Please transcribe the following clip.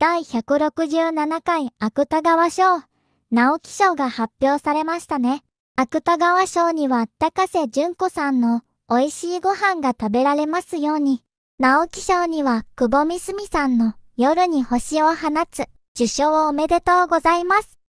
第167回芥川賞、直木賞が発表されましたね。芥川賞には高瀬淳子さんの美味しいご飯が食べられますように、直木賞には久保みすみさんの夜に星を放つ受賞おめでとうございます。